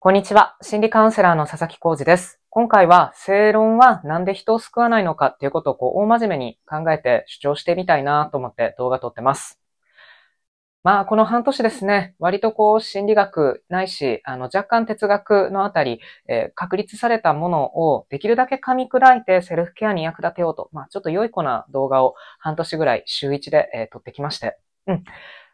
こんにちは。心理カウンセラーの佐々木浩二です。今回は、正論はなんで人を救わないのかっていうことをこう大真面目に考えて主張してみたいなと思って動画撮ってます。まあ、この半年ですね、割とこう心理学ないし、あの若干哲学のあたり、えー、確立されたものをできるだけ噛み砕いてセルフケアに役立てようと、まあちょっと良い子な動画を半年ぐらい週1で、えー、撮ってきまして。うん。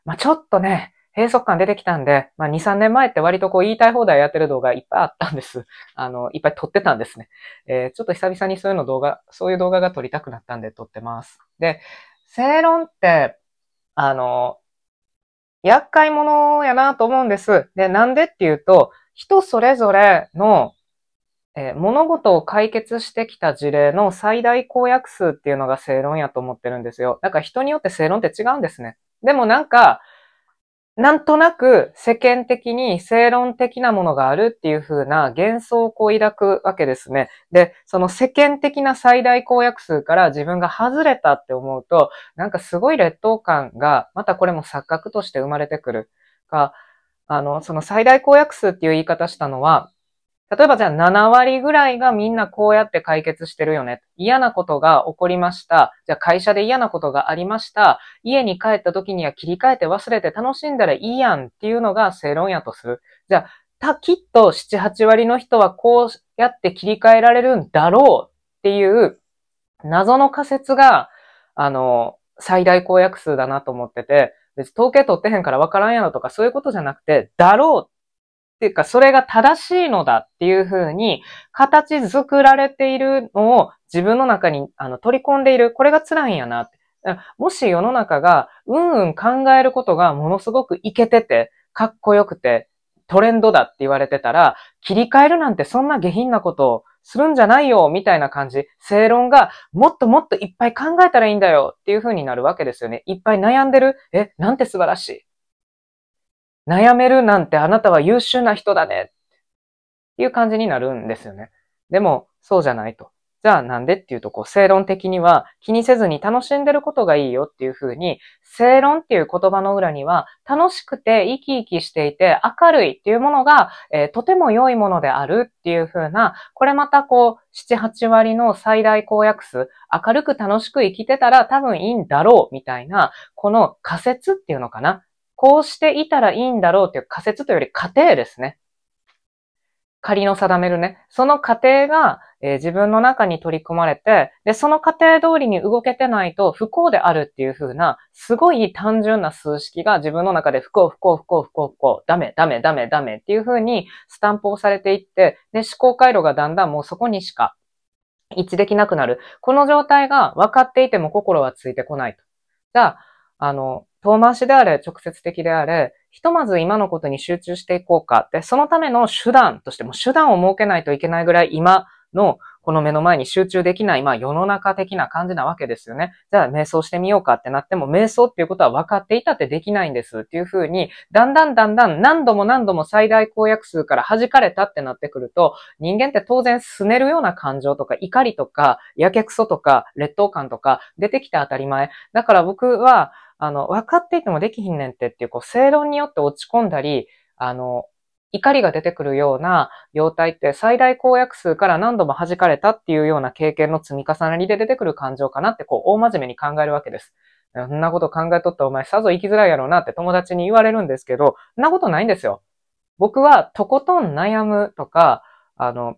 まあちょっとね、閉塞感出てきたんで、まあ、2、3年前って割とこう言いたい放題やってる動画いっぱいあったんです。あの、いっぱい撮ってたんですね。えー、ちょっと久々にそういうの動画、そういう動画が撮りたくなったんで撮ってます。で、正論って、あの、厄介者やなと思うんです。で、なんでっていうと、人それぞれの、えー、物事を解決してきた事例の最大公約数っていうのが正論やと思ってるんですよ。だから人によって正論って違うんですね。でもなんか、なんとなく世間的に正論的なものがあるっていう風な幻想をこう抱くわけですね。で、その世間的な最大公約数から自分が外れたって思うと、なんかすごい劣等感が、またこれも錯覚として生まれてくる。か、あの、その最大公約数っていう言い方したのは、例えばじゃあ7割ぐらいがみんなこうやって解決してるよね。嫌なことが起こりました。じゃあ会社で嫌なことがありました。家に帰った時には切り替えて忘れて楽しんだらいいやんっていうのが正論やとする。じゃあ、た、きっと7、8割の人はこうやって切り替えられるんだろうっていう謎の仮説が、あの、最大公約数だなと思ってて、別に統計取ってへんから分からんやろとかそういうことじゃなくて、だろうっていうか、それが正しいのだっていうふうに、形作られているのを自分の中にあの取り込んでいる。これが辛いんやなって。もし世の中が、うんうん考えることがものすごくイケてて、かっこよくて、トレンドだって言われてたら、切り替えるなんてそんな下品なことをするんじゃないよ、みたいな感じ。正論が、もっともっといっぱい考えたらいいんだよ、っていう風になるわけですよね。いっぱい悩んでるえ、なんて素晴らしい。悩めるなんてあなたは優秀な人だね。っていう感じになるんですよね。でも、そうじゃないと。じゃあなんでっていうと、こう、正論的には気にせずに楽しんでることがいいよっていうふうに、正論っていう言葉の裏には、楽しくて生き生きしていて明るいっていうものが、えー、とても良いものであるっていうふうな、これまたこう、七八割の最大公約数、明るく楽しく生きてたら多分いいんだろうみたいな、この仮説っていうのかなこうしていたらいいんだろうという仮説というより過程ですね。仮の定めるね。その過程が、えー、自分の中に取り組まれて、で、その過程通りに動けてないと不幸であるっていう風な、すごい単純な数式が自分の中で不幸、不幸、不幸、不幸、不幸、ダメ、ダメ、ダメ、ダメっていう風にスタンプをされていって、で、思考回路がだんだんもうそこにしか一致できなくなる。この状態が分かっていても心はついてこないと。じゃあ、あの、遠回しであれ、直接的であれ、ひとまず今のことに集中していこうかって、そのための手段としても手段を設けないといけないぐらい今のこの目の前に集中できない、まあ世の中的な感じなわけですよね。じゃあ瞑想してみようかってなっても、瞑想っていうことは分かっていたってできないんですっていうふうに、だんだんだんだん何度も何度も最大公約数から弾かれたってなってくると、人間って当然拗ねるような感情とか怒りとか、やけくそとか、劣等感とか出てきて当たり前。だから僕は、あの、分かっていてもできひんねんってっていう、こう、正論によって落ち込んだり、あの、怒りが出てくるような様態って最大公約数から何度も弾かれたっていうような経験の積み重なりで出てくる感情かなってこう大真面目に考えるわけです。そんなこと考えとったお前さぞ生きづらいやろうなって友達に言われるんですけど、そんなことないんですよ。僕はとことん悩むとか、あの、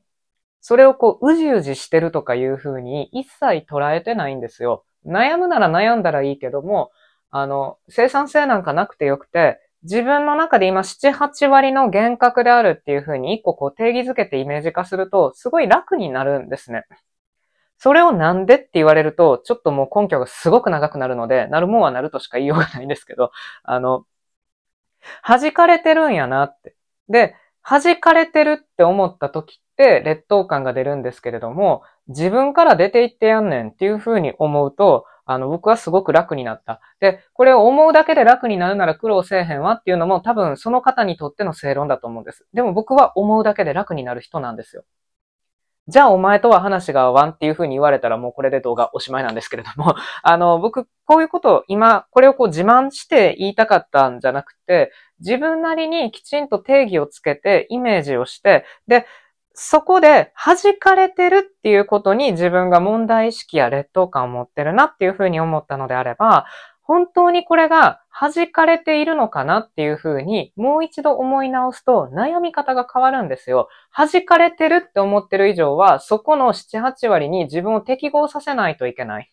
それをこううじうじしてるとかいうふうに一切捉えてないんですよ。悩むなら悩んだらいいけども、あの、生産性なんかなくてよくて、自分の中で今7、8割の幻覚であるっていうふうに一個こう定義づけてイメージ化すると、すごい楽になるんですね。それをなんでって言われると、ちょっともう根拠がすごく長くなるので、なるもんはなるとしか言いようがないんですけど、あの、弾かれてるんやなって。で、弾かれてるって思った時って劣等感が出るんですけれども、自分から出ていってやんねんっていうふうに思うと、あの、僕はすごく楽になった。で、これを思うだけで楽になるなら苦労せえへんわっていうのも多分その方にとっての正論だと思うんです。でも僕は思うだけで楽になる人なんですよ。じゃあお前とは話が合わんっていうふうに言われたらもうこれで動画おしまいなんですけれども、あの、僕、こういうことを今、これをこう自慢して言いたかったんじゃなくて、自分なりにきちんと定義をつけて、イメージをして、で、そこで弾かれてるっていうことに自分が問題意識や劣等感を持ってるなっていうふうに思ったのであれば、本当にこれが弾かれているのかなっていうふうに、もう一度思い直すと悩み方が変わるんですよ。弾かれてるって思ってる以上は、そこの7、8割に自分を適合させないといけない。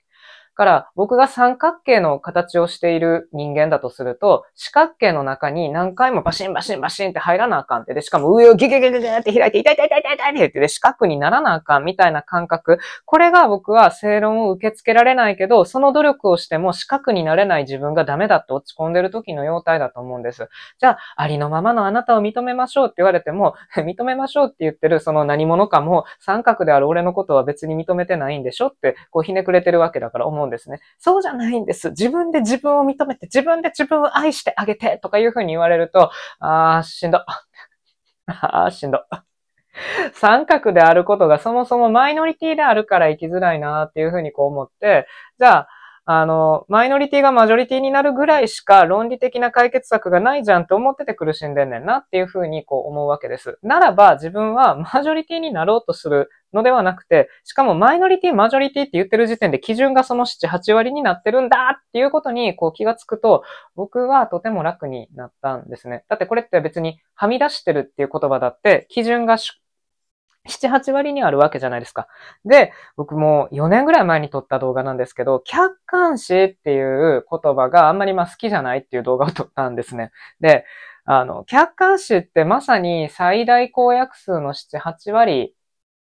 から、僕が三角形の形をしている人間だとすると、四角形の中に何回もバシンバシンバシンって入らなあかんって、で、しかも上をギュギュギュギュって開いて、痛い痛い痛い痛い痛いって言って、四角にならなあかんみたいな感覚。これが僕は正論を受け付けられないけど、その努力をしても四角になれない自分がダメだって落ち込んでる時の様態だと思うんです。じゃあ、ありのままのあなたを認めましょうって言われても、認めましょうって言ってるその何者かも、三角である俺のことは別に認めてないんでしょって、こうひねくれてるわけだから思ううんですね。そうじゃないんです。自分で自分を認めて、自分で自分を愛してあげてとかいうふうに言われると、あー、しんど。あー、しんど。三角であることがそもそもマイノリティであるから生きづらいなっていうふうにこう思って、じゃあ、あの、マイノリティがマジョリティになるぐらいしか論理的な解決策がないじゃんって思ってて苦しんでんねんなっていうふうにこう思うわけです。ならば自分はマジョリティになろうとするのではなくて、しかもマイノリティ、マジョリティって言ってる時点で基準がその7、8割になってるんだっていうことにこう気がつくと、僕はとても楽になったんですね。だってこれって別にはみ出してるっていう言葉だって基準が7、8割にあるわけじゃないですか。で、僕も4年ぐらい前に撮った動画なんですけど、客観視っていう言葉があんまりまあ好きじゃないっていう動画を撮ったんですね。で、あの、客観視ってまさに最大公約数の7、8割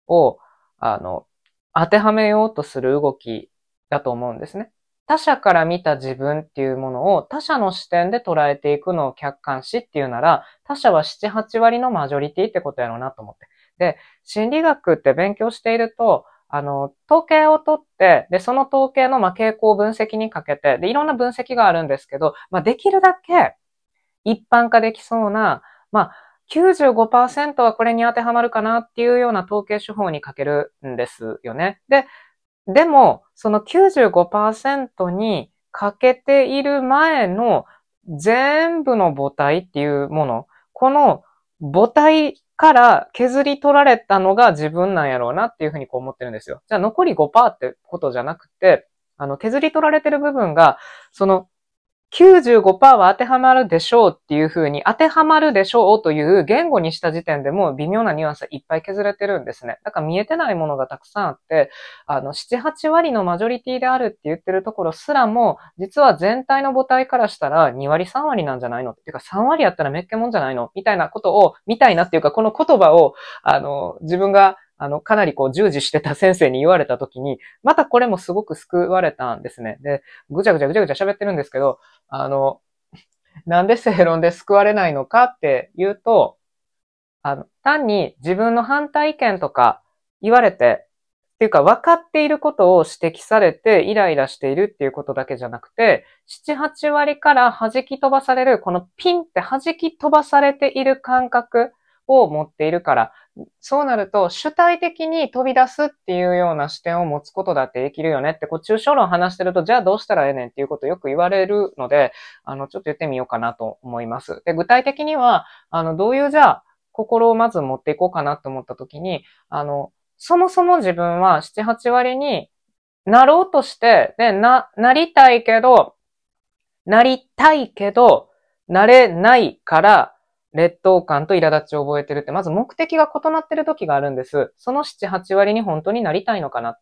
を、あの、当てはめようとする動きだと思うんですね。他者から見た自分っていうものを他者の視点で捉えていくのを客観視っていうなら、他者は7、8割のマジョリティってことやろうなと思って。で、心理学って勉強していると、あの、統計を取って、で、その統計の、まあ、傾向を分析にかけて、で、いろんな分析があるんですけど、まあ、できるだけ一般化できそうな、まあ、95%はこれに当てはまるかなっていうような統計手法にかけるんですよね。で、でも、その95%にかけている前の全部の母体っていうもの、この母体から削り取られたのが自分なんやろうなっていうふうにこう思ってるんですよ。じゃあ残り5%ってことじゃなくて、あの、削り取られてる部分が、その95%は当てはまるでしょうっていうふうに、当てはまるでしょうという言語にした時点でも微妙なニュアンスいっぱい削れてるんですね。だから見えてないものがたくさんあって、あの、7、8割のマジョリティであるって言ってるところすらも、実は全体の母体からしたら2割、3割なんじゃないのっていうか3割やったらめっけもんじゃないのみたいなことを、みたいなっていうかこの言葉を、あの、自分があの、かなりこう従事してた先生に言われた時に、またこれもすごく救われたんですね。で、ぐちゃぐちゃぐちゃぐちゃ喋ってるんですけど、あの、なんで正論で救われないのかっていうと、あの、単に自分の反対意見とか言われて、っていうか分かっていることを指摘されてイライラしているっていうことだけじゃなくて、七八割から弾き飛ばされる、このピンって弾き飛ばされている感覚を持っているから、そうなると主体的に飛び出すっていうような視点を持つことだってできるよねって、こう抽象論話してると、じゃあどうしたらええねんっていうことよく言われるので、あの、ちょっと言ってみようかなと思います。で、具体的には、あの、どういうじゃあ、心をまず持っていこうかなと思った時に、あの、そもそも自分は7、8割になろうとして、で、な、なりたいけど、なりたいけど、なれないから、劣等感と苛立ちを覚えてるって、まず目的が異なってる時があるんです。その7、8割に本当になりたいのかな。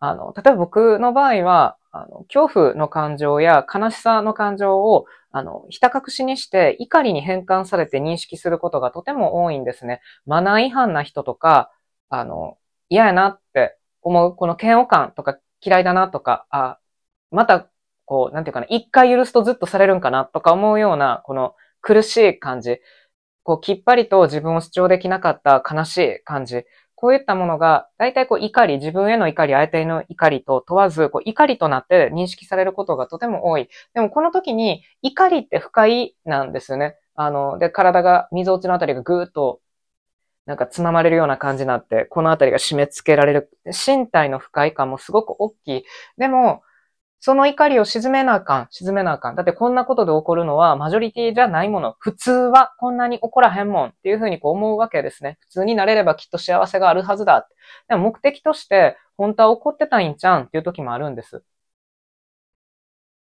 あの、例えば僕の場合は、あの、恐怖の感情や悲しさの感情を、あの、ひた隠しにして怒りに変換されて認識することがとても多いんですね。マナー違反な人とか、あの、嫌やなって思う、この嫌悪感とか嫌いだなとか、あ、また、こう、なんていうかな、一回許すとずっとされるんかなとか思うような、この、苦しい感じ、こう、きっぱりと自分を主張できなかった悲しい感じ、こういったものが、大体こう怒り、自分への怒り、相手への怒りと問わず、こう怒りとなって認識されることがとても多い。でもこの時に、怒りって不快なんですよね。あの、で、体が、水落ちのあたりがぐーっと、なんかつままれるような感じになって、このあたりが締め付けられる。身体の不快感もすごく大きい。でも、その怒りを沈めなあかん、沈めなあかん。だってこんなことで起こるのはマジョリティじゃないもの。普通はこんなに起こらへんもんっていうふうにこう思うわけですね。普通になれればきっと幸せがあるはずだ。でも目的として本当は怒ってたいんちゃうんっていう時もあるんです。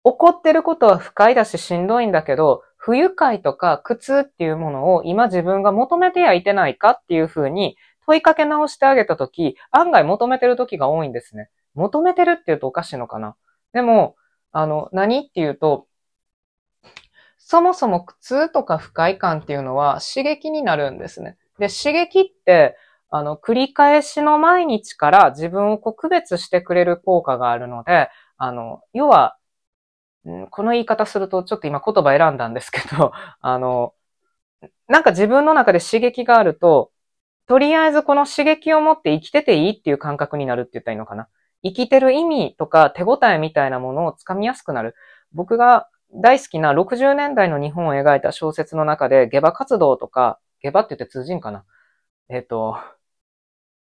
怒ってることは不快だししんどいんだけど、不愉快とか苦痛っていうものを今自分が求めてやいてないかっていうふうに問いかけ直してあげた時、案外求めてる時が多いんですね。求めてるって言うとおかしいのかなでも、あの、何っていうと、そもそも苦痛とか不快感っていうのは刺激になるんですね。で、刺激って、あの、繰り返しの毎日から自分をこう区別してくれる効果があるので、あの、要は、うん、この言い方するとちょっと今言葉選んだんですけど、あの、なんか自分の中で刺激があると、とりあえずこの刺激を持って生きてていいっていう感覚になるって言ったらいいのかな。生きてる意味とか手応えみたいなものをつかみやすくなる。僕が大好きな60年代の日本を描いた小説の中で、下馬活動とか、下馬って言って通じんかな。えっ、ー、と、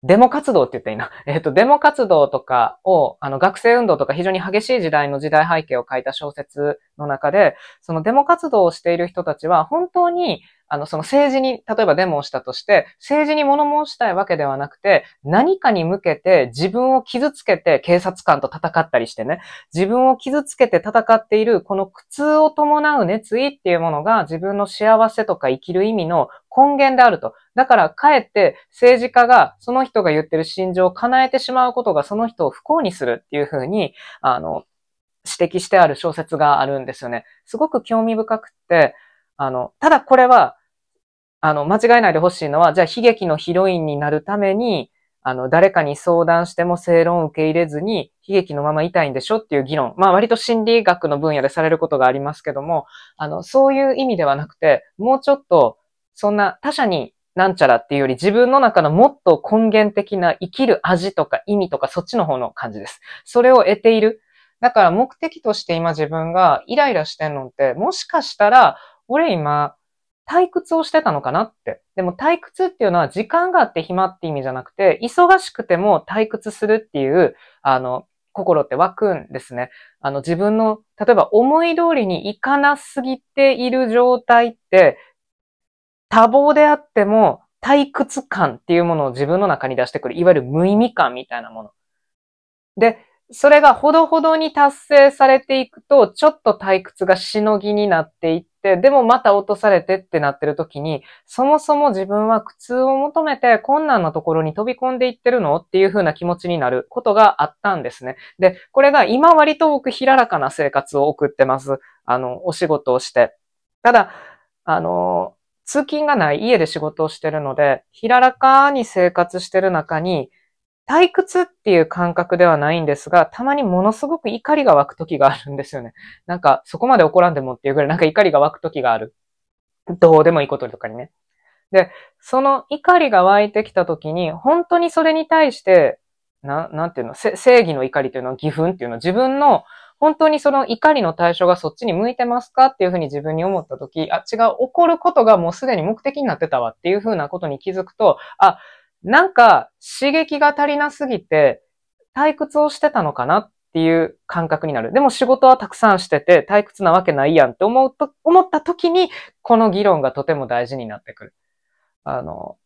デモ活動って言ったらいいな。えっ、ー、と、デモ活動とかを、あの、学生運動とか非常に激しい時代の時代背景を書いた小説の中で、そのデモ活動をしている人たちは、本当に、あの、その政治に、例えばデモをしたとして、政治に物申したいわけではなくて、何かに向けて自分を傷つけて警察官と戦ったりしてね、自分を傷つけて戦っている、この苦痛を伴う熱意っていうものが、自分の幸せとか生きる意味の根源であると。だから、かえって政治家がその人が言ってる心情を叶えてしまうことがその人を不幸にするっていうふうに、あの、指摘してある小説があるんですよね。すごく興味深くて、あの、ただこれは、あの、間違えないでほしいのは、じゃあ悲劇のヒロインになるために、あの、誰かに相談しても正論を受け入れずに、悲劇のまま痛いんでしょっていう議論。まあ割と心理学の分野でされることがありますけども、あの、そういう意味ではなくて、もうちょっと、そんな他者になんちゃらっていうより自分の中のもっと根源的な生きる味とか意味とかそっちの方の感じです。それを得ている。だから目的として今自分がイライラしてんのって、もしかしたら、俺今、退屈をしてたのかなって。でも退屈っていうのは時間があって暇って意味じゃなくて、忙しくても退屈するっていう、あの、心って湧くんですね。あの、自分の、例えば思い通りにいかなすぎている状態って、多忙であっても退屈感っていうものを自分の中に出してくる、いわゆる無意味感みたいなもの。で、それがほどほどに達成されていくと、ちょっと退屈がしのぎになっていって、でもまた落とされてってなってる時に、そもそも自分は苦痛を求めて困難なところに飛び込んでいってるのっていう風な気持ちになることがあったんですね。で、これが今割と僕、平らかな生活を送ってます。あの、お仕事をして。ただ、あの、通勤がない家で仕事をしてるので、平らかに生活してる中に、退屈っていう感覚ではないんですが、たまにものすごく怒りが湧く時があるんですよね。なんか、そこまで怒らんでもっていうぐらいなんか怒りが湧く時がある。どうでもいいこととかにね。で、その怒りが湧いてきた時に、本当にそれに対して、な、なんていうの、正義の怒りというのは義憤っていうのは自分の本当にその怒りの対象がそっちに向いてますかっていうふうに自分に思ったとき、あ、違う、怒ることがもうすでに目的になってたわっていうふうなことに気づくと、あ、なんか刺激が足りなすぎて退屈をしてたのかなっていう感覚になる。でも仕事はたくさんしてて退屈なわけないやんって思うと、思った時に、この議論がとても大事になってくる。あの、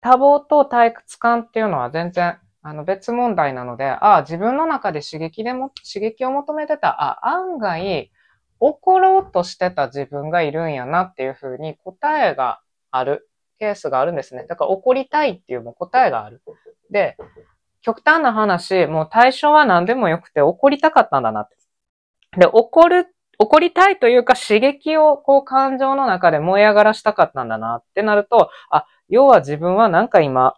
多忙と退屈感っていうのは全然あの別問題なので、ああ、自分の中で刺激でも、刺激を求めてた、あ案外、怒ろうとしてた自分がいるんやなっていうふうに答えがあるケースがあるんですね。だから怒りたいっていうも答えがある。で、極端な話、もう対象は何でもよくて怒りたかったんだなって。で、怒る、怒りたいというか刺激をこう感情の中で燃え上がらしたかったんだなってなると、あ、要は自分はなんか今、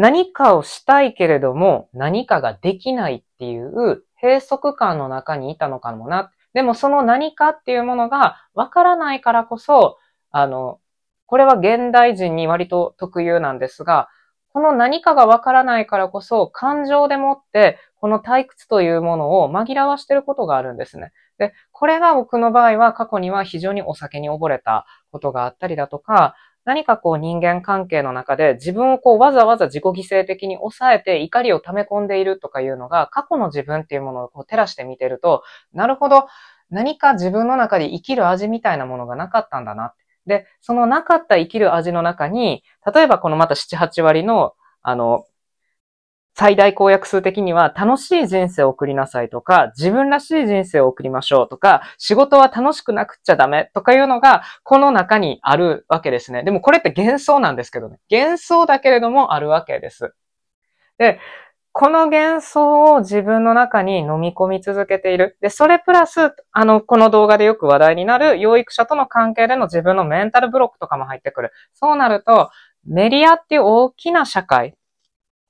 何かをしたいけれども何かができないっていう閉塞感の中にいたのかもな。でもその何かっていうものがわからないからこそ、あの、これは現代人に割と特有なんですが、この何かがわからないからこそ感情でもってこの退屈というものを紛らわしてることがあるんですね。で、これが僕の場合は過去には非常にお酒に溺れたことがあったりだとか、何かこう人間関係の中で自分をこうわざわざ自己犠牲的に抑えて怒りを溜め込んでいるとかいうのが過去の自分っていうものをこう照らして見てると、なるほど、何か自分の中で生きる味みたいなものがなかったんだな。で、そのなかった生きる味の中に、例えばこのまた7、8割の、あの、最大公約数的には楽しい人生を送りなさいとか、自分らしい人生を送りましょうとか、仕事は楽しくなくっちゃダメとかいうのが、この中にあるわけですね。でもこれって幻想なんですけどね。幻想だけれどもあるわけです。で、この幻想を自分の中に飲み込み続けている。で、それプラス、あの、この動画でよく話題になる、養育者との関係での自分のメンタルブロックとかも入ってくる。そうなると、メディアっていう大きな社会、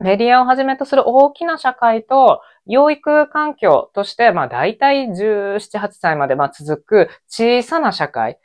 メディアをはじめとする大きな社会と、養育環境として、まあ大体17、8歳までまあ続く小さな社会。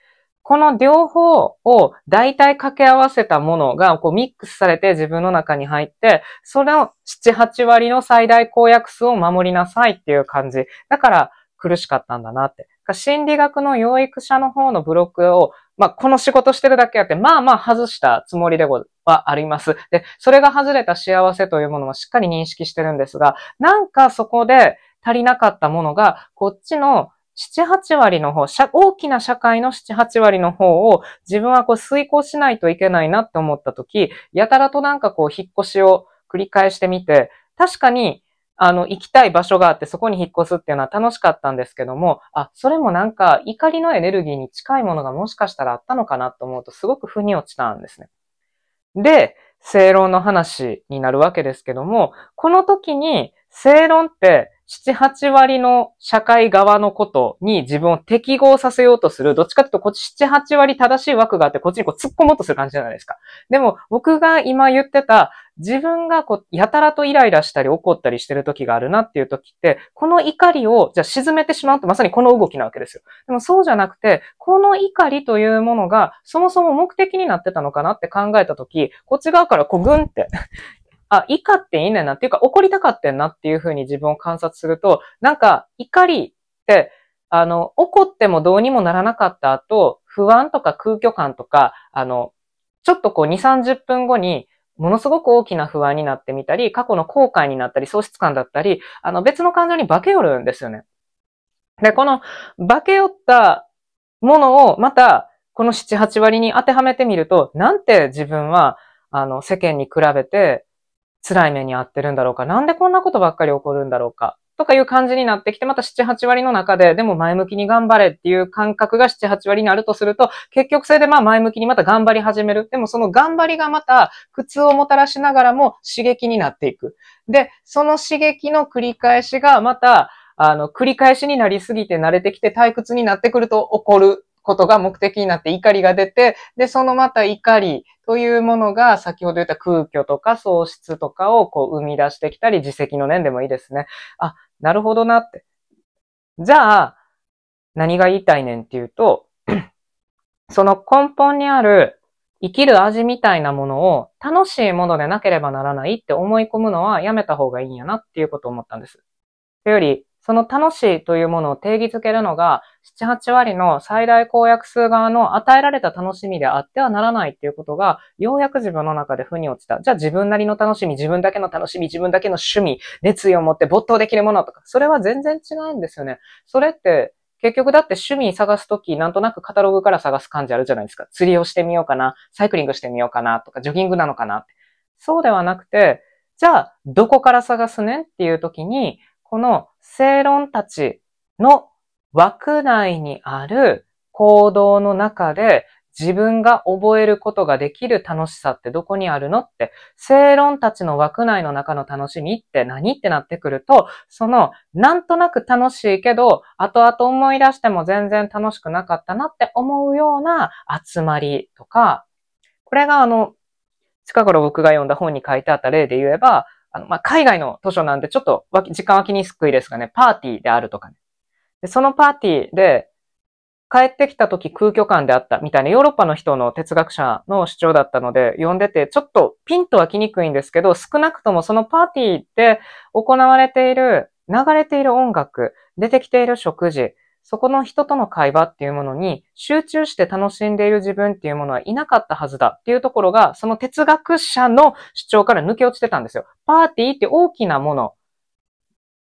この両方を大体掛け合わせたものがこうミックスされて自分の中に入って、それを7、8割の最大公約数を守りなさいっていう感じ。だから苦しかったんだなって。心理学の養育者の方のブロックをまあ、この仕事してるだけあって、まあまあ外したつもりではあります。で、それが外れた幸せというものもしっかり認識してるんですが、なんかそこで足りなかったものが、こっちの七八割の方、大きな社会の七八割の方を自分はこう遂行しないといけないなって思った時、やたらとなんかこう引っ越しを繰り返してみて、確かにあの、行きたい場所があってそこに引っ越すっていうのは楽しかったんですけども、あ、それもなんか怒りのエネルギーに近いものがもしかしたらあったのかなと思うとすごく腑に落ちたんですね。で、正論の話になるわけですけども、この時に正論って7、8割の社会側のことに自分を適合させようとする、どっちかというと、こっち7、8割正しい枠があって、こっちにこう突っ込もうとする感じじゃないですか。でも、僕が今言ってた、自分がこう、やたらとイライラしたり怒ったりしてる時があるなっていう時って、この怒りを、じゃあ沈めてしまうとまさにこの動きなわけですよ。でもそうじゃなくて、この怒りというものが、そもそも目的になってたのかなって考えた時、こっち側からこう、ぐんってあ、怒っていいねんなっていうか、怒りたかってんなっていうふうに自分を観察すると、なんか、怒りって、あの、怒ってもどうにもならなかった後、不安とか空虚感とか、あの、ちょっとこう2、30分後に、ものすごく大きな不安になってみたり、過去の後悔になったり、喪失感だったり、あの別の感情に化け寄るんですよね。で、この化け寄ったものをまた、この7、8割に当てはめてみると、なんて自分は、あの、世間に比べて辛い目に遭ってるんだろうか、なんでこんなことばっかり起こるんだろうか、とかいう感じになってきて、また7、8割の中で、でも前向きに頑張れっていう感覚が7、8割になるとすると、結局それでまあ前向きにまた頑張り始める。でもその頑張りがまた苦痛をもたらしながらも刺激になっていく。で、その刺激の繰り返しがまた、あの、繰り返しになりすぎて慣れてきて退屈になってくると起こることが目的になって怒りが出て、で、そのまた怒りというものが先ほど言った空虚とか喪失とかをこう生み出してきたり、自責の念でもいいですね。あ、なるほどなって。じゃあ、何が言いたいねんっていうと、その根本にある生きる味みたいなものを楽しいものでなければならないって思い込むのはやめた方がいいんやなっていうことを思ったんです。というより、その楽しいというものを定義づけるのが、7、8割の最大公約数側の与えられた楽しみであってはならないっていうことが、ようやく自分の中で腑に落ちた。じゃあ自分なりの楽しみ、自分だけの楽しみ、自分だけの趣味、熱意を持って没頭できるものとか、それは全然違うんですよね。それって、結局だって趣味探すとき、なんとなくカタログから探す感じあるじゃないですか。釣りをしてみようかな、サイクリングしてみようかな、とか、ジョギングなのかなって。そうではなくて、じゃあ、どこから探すねんっていうときに、この正論たちの枠内にある行動の中で自分が覚えることができる楽しさってどこにあるのって、正論たちの枠内の中の楽しみって何ってなってくると、その、なんとなく楽しいけど、後々思い出しても全然楽しくなかったなって思うような集まりとか、これがあの、近頃僕が読んだ本に書いてあった例で言えば、あの、まあ、海外の図書なんでちょっとわ時間は気にすくいですがね、パーティーであるとかね。でそのパーティーで、帰ってきた時空虚感であったみたいなヨーロッパの人の哲学者の主張だったので読んでてちょっとピンとは来にくいんですけど少なくともそのパーティーで行われている流れている音楽出てきている食事そこの人との会話っていうものに集中して楽しんでいる自分っていうものはいなかったはずだっていうところが、その哲学者の主張から抜け落ちてたんですよ。パーティーって大きなもの。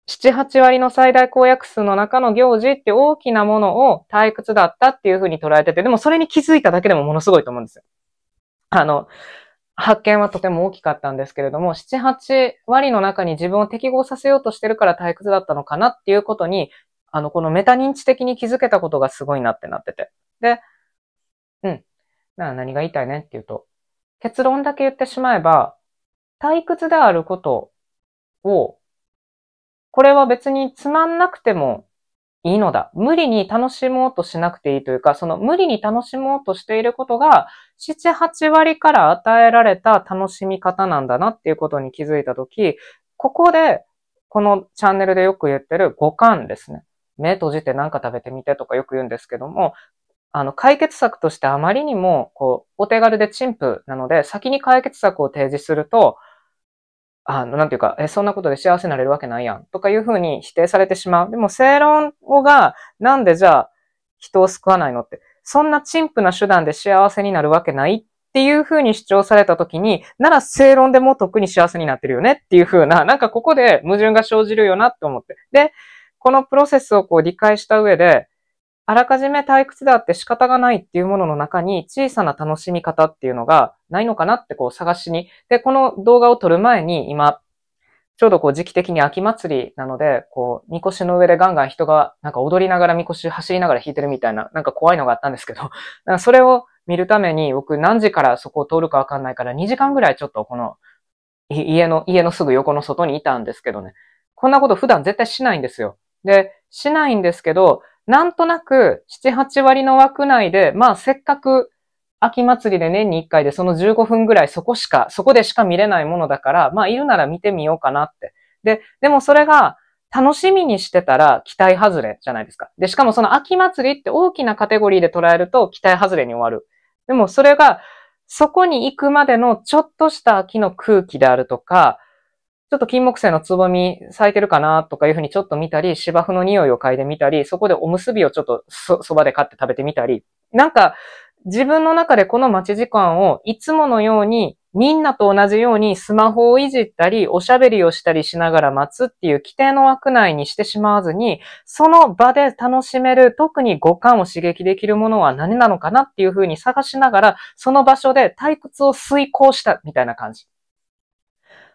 七八割の最大公約数の中の行事って大きなものを退屈だったっていうふうに捉えてて、でもそれに気づいただけでもものすごいと思うんですよ。あの、発見はとても大きかったんですけれども、七八割の中に自分を適合させようとしてるから退屈だったのかなっていうことにあの、このメタ認知的に気づけたことがすごいなってなってて。で、うん。なあ、何が言いたいねっていうと、結論だけ言ってしまえば、退屈であることを、これは別につまんなくてもいいのだ。無理に楽しもうとしなくていいというか、その無理に楽しもうとしていることが、七八割から与えられた楽しみ方なんだなっていうことに気づいたとき、ここで、このチャンネルでよく言ってる五感ですね。目閉じて何か食べてみてとかよく言うんですけども、あの、解決策としてあまりにも、こう、お手軽で陳腐なので、先に解決策を提示すると、あの、なんていうか、え、そんなことで幸せになれるわけないやん、とかいうふうに否定されてしまう。でも、正論語が、なんでじゃあ、人を救わないのって、そんな陳腐な手段で幸せになるわけないっていうふうに主張されたときに、なら正論でも特に幸せになってるよねっていうふうな、なんかここで矛盾が生じるよなって思って。で、このプロセスをこう理解した上で、あらかじめ退屈であって仕方がないっていうものの中に小さな楽しみ方っていうのがないのかなってこう探しに。で、この動画を撮る前に今、ちょうどこう時期的に秋祭りなので、こう、みこしの上でガンガン人がなんか踊りながらみこし走りながら弾いてるみたいな、なんか怖いのがあったんですけど、それを見るために僕何時からそこを通るかわかんないから2時間ぐらいちょっとこの家の、家のすぐ横の外にいたんですけどね。こんなこと普段絶対しないんですよ。で、しないんですけど、なんとなく七八割の枠内で、まあせっかく秋祭りで年に一回でその15分ぐらいそこしか、そこでしか見れないものだから、まあいるなら見てみようかなって。で、でもそれが楽しみにしてたら期待外れじゃないですか。で、しかもその秋祭りって大きなカテゴリーで捉えると期待外れに終わる。でもそれが、そこに行くまでのちょっとした秋の空気であるとか、ちょっと金木犀のつぼみ咲いてるかなとかいうふうにちょっと見たり、芝生の匂いを嗅いでみたり、そこでおむすびをちょっとそ、そばで買って食べてみたり、なんか自分の中でこの待ち時間をいつものようにみんなと同じようにスマホをいじったり、おしゃべりをしたりしながら待つっていう規定の枠内にしてしまわずに、その場で楽しめる、特に五感を刺激できるものは何なのかなっていうふうに探しながら、その場所で退屈を遂行したみたいな感じ。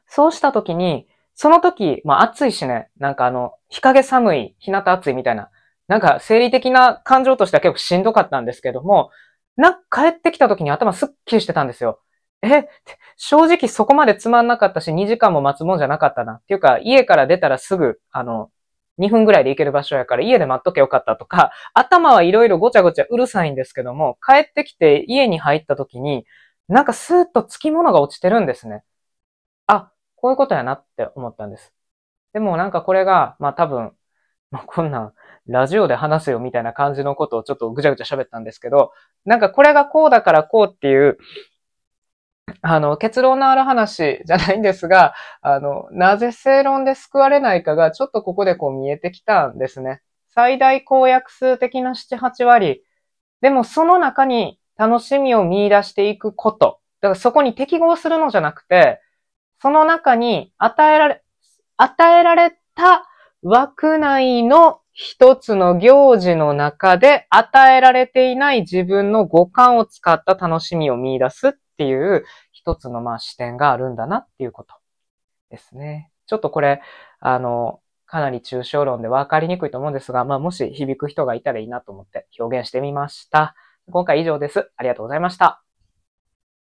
そうした時に、その時、まあ暑いしね、なんかあの、日陰寒い、日向暑いみたいな、なんか生理的な感情としては結構しんどかったんですけども、なんか帰ってきた時に頭すっきりしてたんですよ。え、正直そこまでつまんなかったし、2時間も待つもんじゃなかったな。っていうか、家から出たらすぐ、あの、2分ぐらいで行ける場所やから家で待っとけよかったとか、頭はいろいろごちゃごちゃうるさいんですけども、帰ってきて家に入った時に、なんかスーッと付き物が落ちてるんですね。こういうことやなって思ったんです。でもなんかこれが、まあ多分、まあ、こんなん、ラジオで話すよみたいな感じのことをちょっとぐちゃぐちゃ喋ったんですけど、なんかこれがこうだからこうっていう、あの、結論のある話じゃないんですが、あの、なぜ正論で救われないかがちょっとここでこう見えてきたんですね。最大公約数的な7、8割。でもその中に楽しみを見出していくこと。だからそこに適合するのじゃなくて、その中に与えられ、与えられた枠内の一つの行事の中で与えられていない自分の五感を使った楽しみを見出すっていう一つのまあ視点があるんだなっていうことですね。ちょっとこれ、あの、かなり抽象論で分かりにくいと思うんですが、まあもし響く人がいたらいいなと思って表現してみました。今回以上です。ありがとうございました。